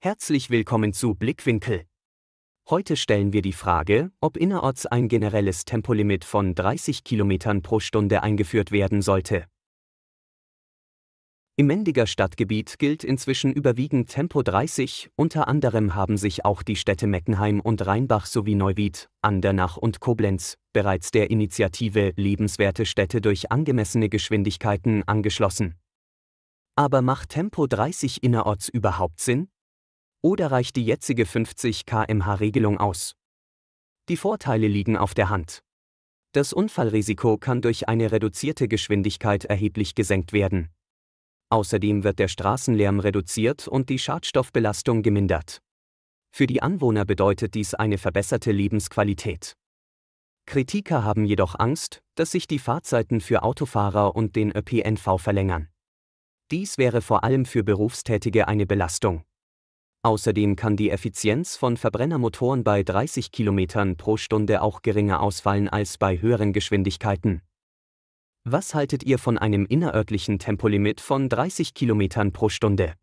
Herzlich willkommen zu Blickwinkel. Heute stellen wir die Frage, ob innerorts ein generelles Tempolimit von 30 km pro Stunde eingeführt werden sollte. Im Mendiger Stadtgebiet gilt inzwischen überwiegend Tempo 30, unter anderem haben sich auch die Städte Meckenheim und Rheinbach sowie Neuwied, Andernach und Koblenz bereits der Initiative Lebenswerte Städte durch angemessene Geschwindigkeiten angeschlossen. Aber macht Tempo 30 innerorts überhaupt Sinn? oder reicht die jetzige 50 km/h-Regelung aus? Die Vorteile liegen auf der Hand. Das Unfallrisiko kann durch eine reduzierte Geschwindigkeit erheblich gesenkt werden. Außerdem wird der Straßenlärm reduziert und die Schadstoffbelastung gemindert. Für die Anwohner bedeutet dies eine verbesserte Lebensqualität. Kritiker haben jedoch Angst, dass sich die Fahrzeiten für Autofahrer und den ÖPNV verlängern. Dies wäre vor allem für Berufstätige eine Belastung. Außerdem kann die Effizienz von Verbrennermotoren bei 30 km pro Stunde auch geringer ausfallen als bei höheren Geschwindigkeiten. Was haltet ihr von einem innerörtlichen Tempolimit von 30 km pro Stunde?